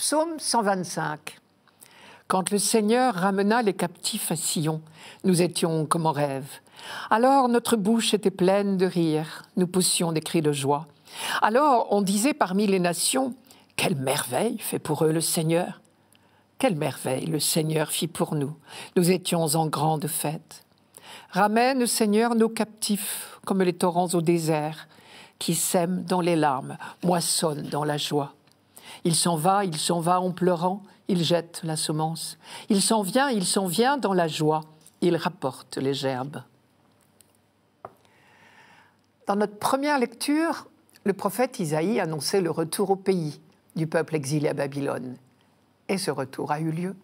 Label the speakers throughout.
Speaker 1: Psaume 125. Quand le Seigneur ramena les captifs à Sion, nous étions comme en rêve. Alors notre bouche était pleine de rire, nous poussions des cris de joie. Alors on disait parmi les nations, quelle merveille fait pour eux le Seigneur. Quelle merveille le Seigneur fit pour nous. Nous étions en grande fête. Ramène, Seigneur, nos captifs, comme les torrents au désert, qui sèment dans les larmes, moissonnent dans la joie. Il s'en va, il s'en va en pleurant, il jette la semence. Il s'en vient, il s'en vient dans la joie, il rapporte les gerbes. Dans notre première lecture, le prophète Isaïe annonçait le retour au pays du peuple exilé à Babylone. Et ce retour a eu lieu.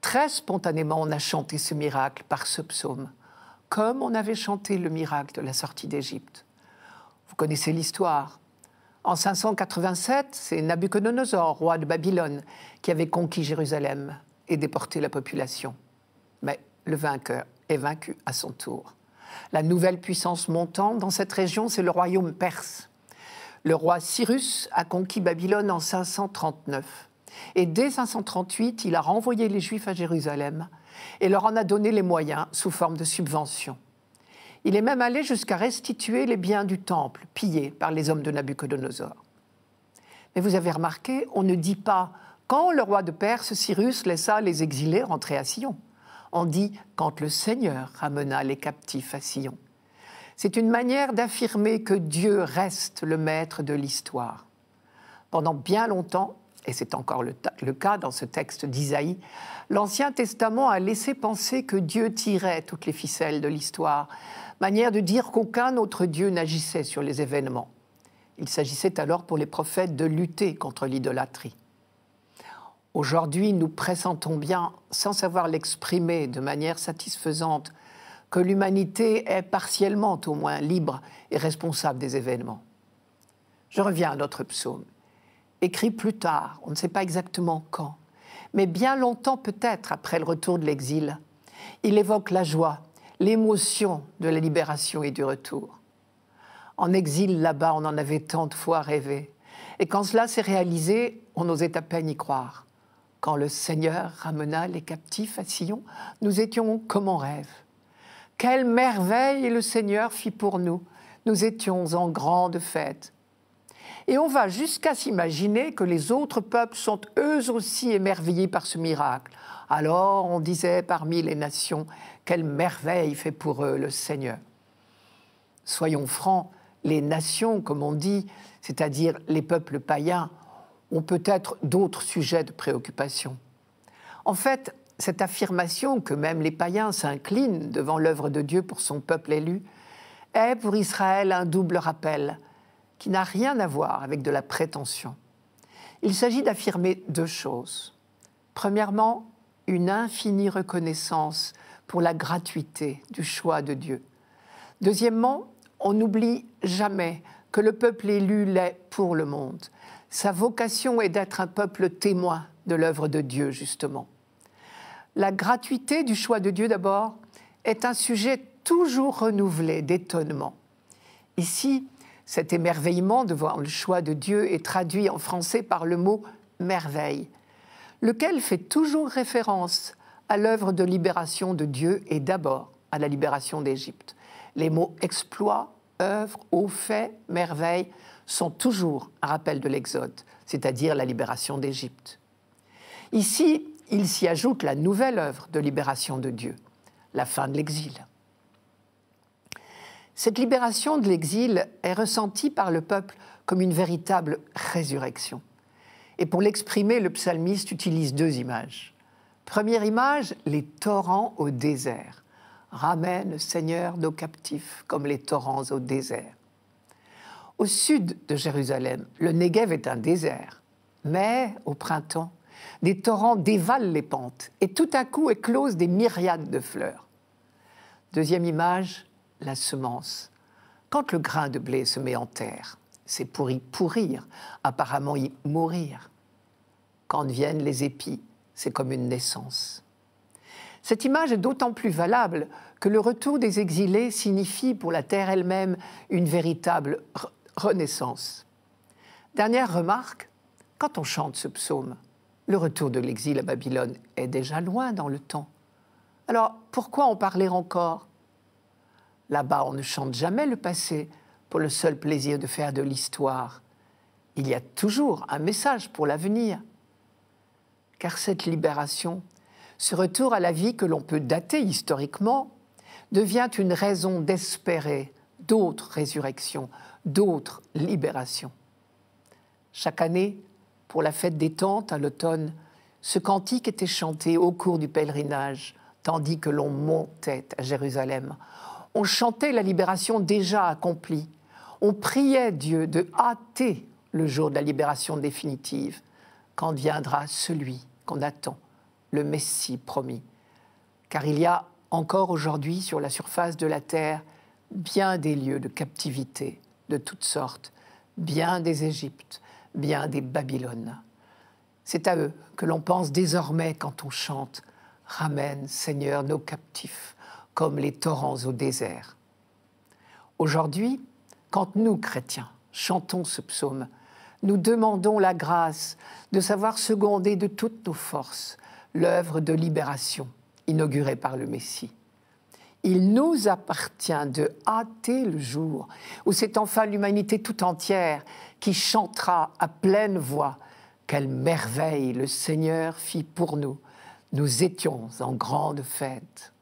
Speaker 1: Très spontanément, on a chanté ce miracle par ce psaume, comme on avait chanté le miracle de la sortie d'Égypte. Vous connaissez l'histoire. En 587, c'est Nabuchodonosor, roi de Babylone, qui avait conquis Jérusalem et déporté la population. Mais le vainqueur est vaincu à son tour. La nouvelle puissance montante dans cette région, c'est le royaume perse. Le roi Cyrus a conquis Babylone en 539. Et dès 538, il a renvoyé les Juifs à Jérusalem et leur en a donné les moyens sous forme de subventions. Il est même allé jusqu'à restituer les biens du temple pillés par les hommes de Nabuchodonosor. Mais vous avez remarqué, on ne dit pas quand le roi de Perse, Cyrus, laissa les exilés rentrer à Sion. On dit quand le Seigneur ramena les captifs à Sion. C'est une manière d'affirmer que Dieu reste le maître de l'histoire. Pendant bien longtemps, et c'est encore le, cas dans ce texte d'Isaïe, l'Ancien Testament a laissé penser que Dieu tirait toutes les ficelles de l'histoire, manière de dire qu'aucun autre Dieu n'agissait sur les événements. Il s'agissait alors pour les prophètes de lutter contre l'idolâtrie. Aujourd'hui, nous pressentons bien, sans savoir l'exprimer de manière satisfaisante, que l'humanité est partiellement au moins libre et responsable des événements. Je reviens à notre psaume écrit plus tard, on ne sait pas exactement quand, mais bien longtemps peut-être après le retour de l'exil. Il évoque la joie, l'émotion de la libération et du retour. En exil là-bas, on en avait tant de fois rêvé. Et quand cela s'est réalisé, on osait à peine y croire. Quand le Seigneur ramena les captifs à Sion, nous étions comme en rêve. Quelle merveille le Seigneur fit pour nous. Nous étions en grande fête. Et on va jusqu'à s'imaginer que les autres peuples sont eux aussi émerveillés par ce miracle. Alors on disait parmi les nations, quelle merveille fait pour eux le Seigneur. Soyons francs, les nations, comme on dit, c'est-à-dire les peuples païens, ont peut-être d'autres sujets de préoccupation. En fait, cette affirmation que même les païens s'inclinent devant l'œuvre de Dieu pour son peuple élu est pour Israël un double rappel qui n'a rien à voir avec de la prétention. Il s'agit d'affirmer deux choses. Premièrement, une infinie reconnaissance pour la gratuité du choix de Dieu. Deuxièmement, on n'oublie jamais que le peuple élu l'est pour le monde. Sa vocation est d'être un peuple témoin de l'œuvre de Dieu, justement. La gratuité du choix de Dieu, d'abord, est un sujet toujours renouvelé d'étonnement. Ici, cet émerveillement devant le choix de Dieu est traduit en français par le mot merveille, lequel fait toujours référence à l'œuvre de libération de Dieu et d'abord à la libération d'Égypte. Les mots exploit, œuvre, au fait, merveille sont toujours un rappel de l'Exode, c'est-à-dire la libération d'Égypte. Ici, il s'y ajoute la nouvelle œuvre de libération de Dieu, la fin de l'exil. Cette libération de l'exil est ressentie par le peuple comme une véritable résurrection. Et pour l'exprimer, le psalmiste utilise deux images. Première image, les torrents au désert. Ramène, Seigneur, nos captifs comme les torrents au désert. Au sud de Jérusalem, le Negev est un désert. Mais au printemps, des torrents dévalent les pentes et tout à coup éclosent des myriades de fleurs. Deuxième image, la semence. Quand le grain de blé se met en terre, c'est pour y pourrir, apparemment y mourir. Quand viennent les épis, c'est comme une naissance. Cette image est d'autant plus valable que le retour des exilés signifie pour la terre elle-même une véritable renaissance. Dernière remarque, quand on chante ce psaume, le retour de l'exil à Babylone est déjà loin dans le temps. Alors pourquoi en parler encore Là-bas, on ne chante jamais le passé pour le seul plaisir de faire de l'histoire. Il y a toujours un message pour l'avenir. Car cette libération, ce retour à la vie que l'on peut dater historiquement, devient une raison d'espérer d'autres résurrections, d'autres libérations. Chaque année, pour la fête des tentes à l'automne, ce cantique était chanté au cours du pèlerinage, tandis que l'on montait à Jérusalem on chantait la libération déjà accomplie. On priait Dieu de hâter le jour de la libération définitive, quand viendra celui qu'on attend, le Messie promis. Car il y a encore aujourd'hui sur la surface de la terre bien des lieux de captivité de toutes sortes, bien des Égyptes, bien des Babylones. C'est à eux que l'on pense désormais quand on chante Ramène, Seigneur, nos captifs, comme les torrents au désert. Aujourd'hui, quand nous, chrétiens, chantons ce psaume, nous demandons la grâce de savoir seconder de toutes nos forces l'œuvre de libération inaugurée par le Messie. Il nous appartient de hâter le jour où c'est enfin l'humanité tout entière qui chantera à pleine voix Quelle merveille le Seigneur fit pour nous. Nous étions en grande fête.